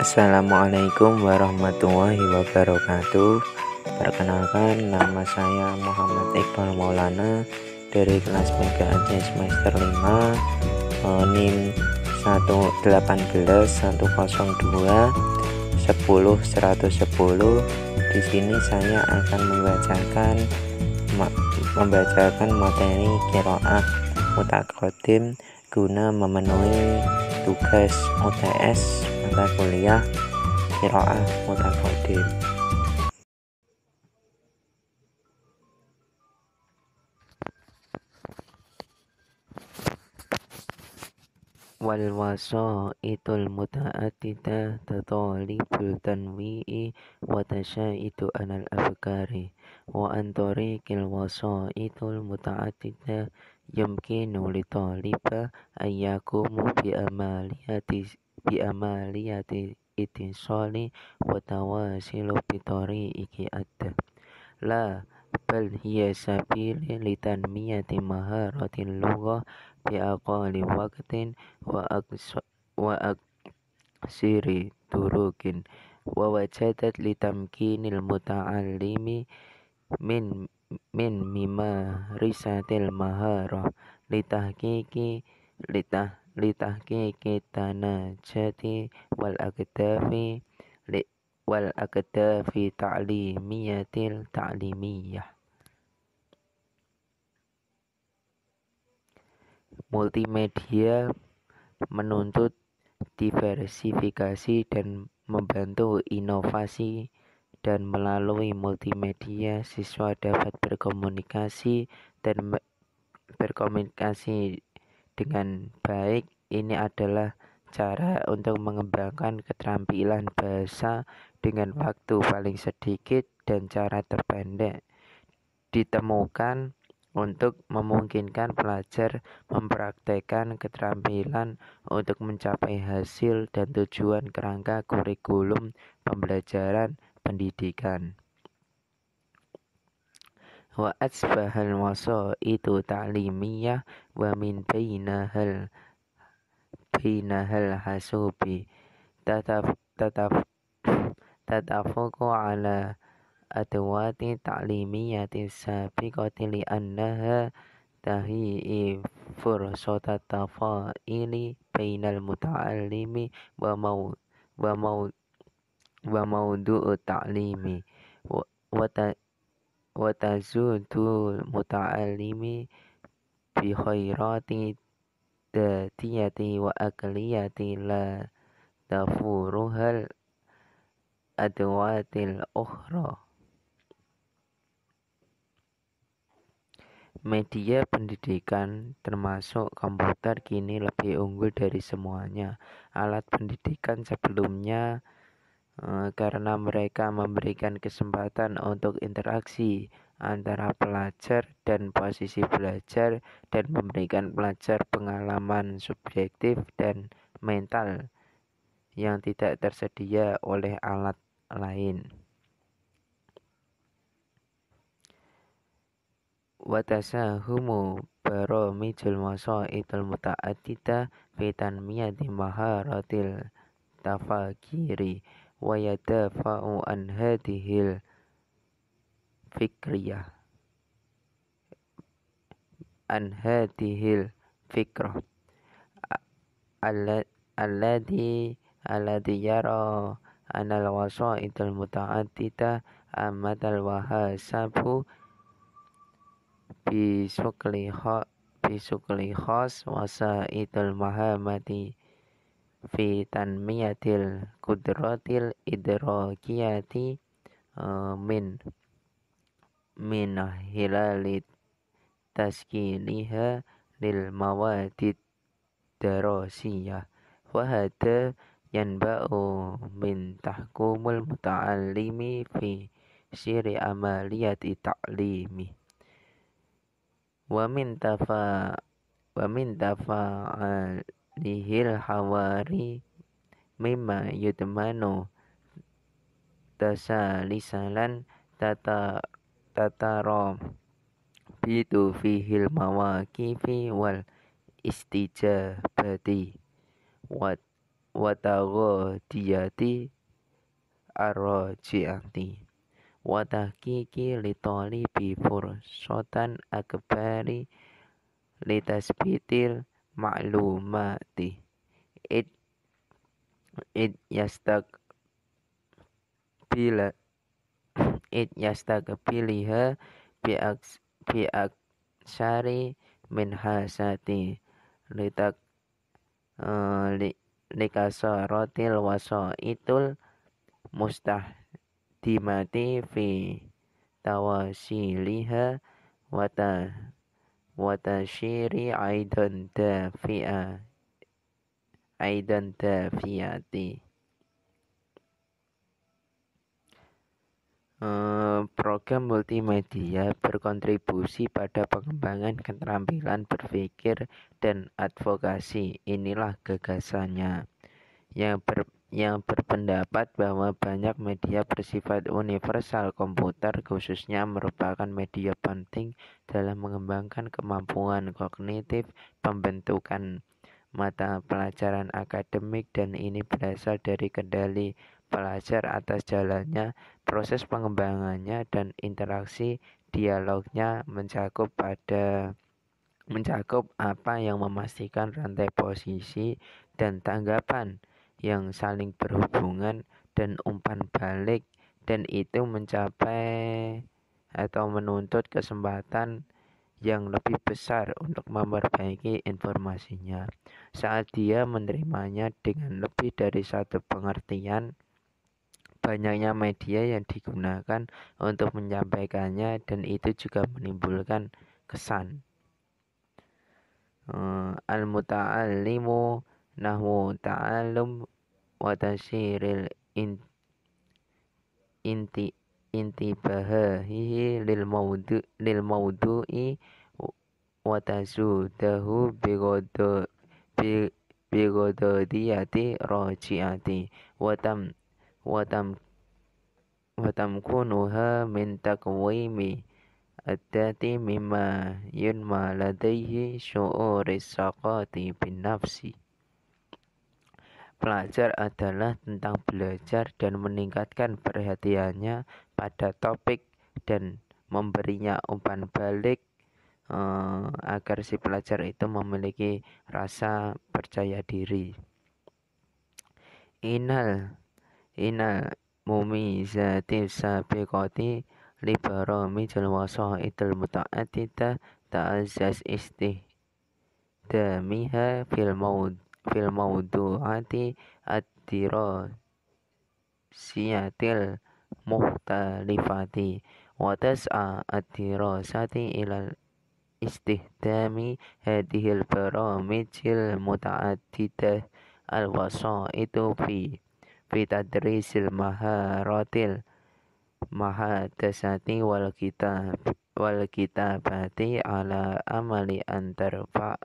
Assalamualaikum warahmatullahi wabarakatuh Perkenalkan nama saya Muhammad Iqbal Maulana Dari kelas PKAC semester 5 eh, NIM 118 102 10 110 Di sini saya akan membacakan membacakan materi kiroah mutakotim guna memenuhi tugas UTS mata kuliah Kiroah kodir wal wasaitul muta'attida tatalibul wi'i wa itu anal afkari wa antori antariqil wasaitul muta'attida yumkinu li taliba ayyaku mu bi amaliyati bi amaliyati itin soli watawa silu pitori iki ada la bal hiya sabili li tanmiyati maharatin lugo bi aqali waktin wa aqsa wa aqsiri turukin wa wajadat li muta alimi min min mima risatil litah kiki litah litah tanah jati wal akdafi li, wal akdafi ta'limiyatil ta'limiyah multimedia menuntut diversifikasi dan membantu inovasi dan melalui multimedia siswa dapat berkomunikasi dan berkomunikasi dengan baik. Ini adalah cara untuk mengembangkan keterampilan bahasa dengan waktu paling sedikit dan cara terpendek ditemukan untuk memungkinkan pelajar mempraktekkan keterampilan untuk mencapai hasil dan tujuan kerangka kurikulum pembelajaran pendidikan. Wa asbahal itu ta'limiyah wa min bainahal bainahal hasubi tataf tataf tatafuku ala adwati ta'limiyati sabiqati li'annaha tahi'i fursata tafaili bainal ini wa mutalimi, wa mau wa maudu'u ta'limi wa ta, tazudu muta'alimi bi khairati datiyati wa akliyati la tafuruhal adwatil ukhra Media pendidikan termasuk komputer kini lebih unggul dari semuanya. Alat pendidikan sebelumnya Eh, karena mereka memberikan kesempatan untuk interaksi antara pelajar dan posisi belajar dan memberikan pelajar pengalaman subjektif dan mental yang tidak tersedia oleh alat lain. Watasa humu mijul maso itul muta'addidah fitan miyati maharatil tafakiri ويدافع عن هذه الفكرة عن هذه الفكرة الذي الذي يرى أن الوسائط المتعددة عامة في بشكل خاص وسائط المهامة fi tanmiyatil qudratil idrakiyati e, min min hilalit taskiliha lil mawadid darasiyah wa hada yanba'u min tahkumul muta'allimi fi siri amaliyati ta'limi wa min tafa wa min tafa nihil hawari mimma yudmanu tasalisalan tata tatara bitu fihil mawakifi wal istijabati wat watagho diyati arrojiati watahkiki litoli sotan fursotan akbari litasbitil maklumati id id yastaq bila id biak biaks biaksari min hasati litak uh, eh, waso itul mustah dimati fi liha wata وتشير أيضا دافئة أيضا دافئة eh, Program multimedia berkontribusi pada pengembangan keterampilan berpikir dan advokasi. Inilah gagasannya yang ber, yang berpendapat bahwa banyak media bersifat universal komputer khususnya merupakan media penting dalam mengembangkan kemampuan kognitif pembentukan mata pelajaran akademik dan ini berasal dari kendali pelajar atas jalannya proses pengembangannya dan interaksi dialognya mencakup pada mencakup apa yang memastikan rantai posisi dan tanggapan yang saling berhubungan dan umpan balik dan itu mencapai atau menuntut kesempatan yang lebih besar untuk memperbaiki informasinya saat dia menerimanya dengan lebih dari satu pengertian banyaknya media yang digunakan untuk menyampaikannya dan itu juga menimbulkan kesan uh, al-muta'allimu nahwu ta'allum wa tasiril inti inti bahahihi lil maudu lil maudu'i wa tasudahu bigodo bi bigododiyati rojiati watam watam watam kunuha min takwimi adati mimma yunma ladaihi syu'uri saqati bin nafsi Pelajar adalah tentang belajar dan meningkatkan perhatiannya pada topik dan memberinya umpan balik eh, agar si pelajar itu memiliki rasa percaya diri. Inal inal mumi zati sabiqati libarami jalwasa idul muta'atita ta'azaz istih damiha fil maud fil mawdu'ati atiro dirasiyatil muhtalifati wa tas'a atiro sati ilal istihdami hadhil baramijil muta'adidah al itu fi fi tadrisil maharatil mahadasati wal kita wal kita bati ala amali antarfa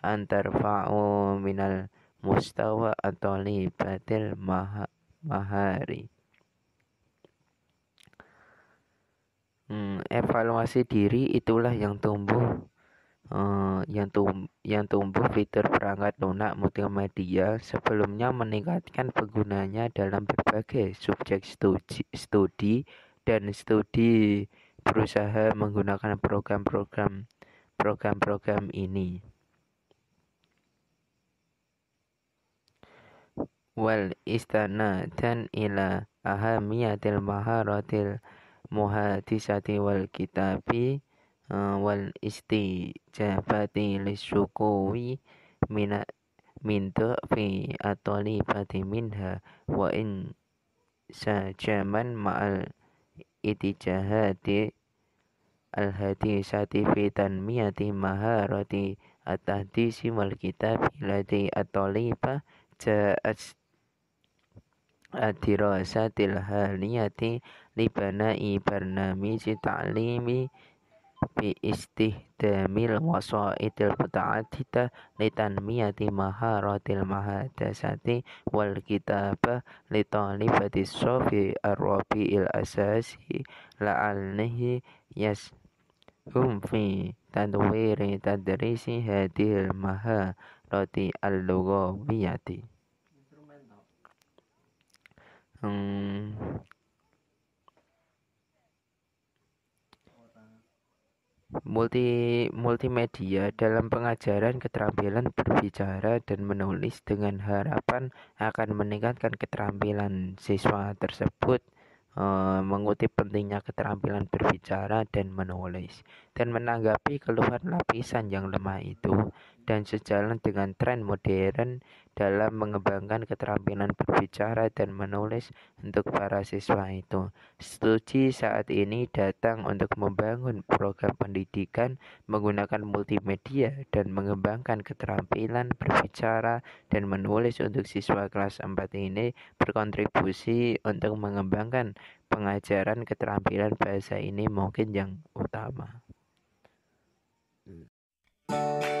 antarfa'u minal mustawa atau libatil maha mahari hmm, evaluasi diri itulah yang tumbuh Uh, yang, tum yang tumbuh fitur perangkat lunak multimedia sebelumnya meningkatkan penggunanya dalam berbagai subjek studi, studi dan studi berusaha menggunakan program-program program-program ini. wal istana dan ila ahamiyatil maharatil muhadisati wal kitabi wal eh, wal istijabati lisyukuwi mina min fi pati minha wa in sajaman ma'al itijahati al hadisati fi tanmiyati maharati at-tahdisi wal kitabi lati ataliba ja'at ad-dirasatil haliyati libana'i barnamiji ta'limi bi istihdamil wasaidil muta'addida litanmiyati maharatil mahadasati wal kitabah litalibati sofi arrabi'il asasi la'alnihi yas umfi fi tadrisi hadil maharati al-lughawiyati Hmm. Multi multimedia dalam pengajaran keterampilan berbicara dan menulis dengan harapan akan meningkatkan keterampilan siswa tersebut e, mengutip pentingnya keterampilan berbicara dan menulis dan menanggapi keluhan lapisan yang lemah itu dan sejalan dengan tren modern dalam mengembangkan keterampilan berbicara dan menulis untuk para siswa itu. Studi saat ini datang untuk membangun program pendidikan menggunakan multimedia dan mengembangkan keterampilan berbicara dan menulis untuk siswa kelas 4 ini berkontribusi untuk mengembangkan pengajaran keterampilan bahasa ini mungkin yang utama. you hmm.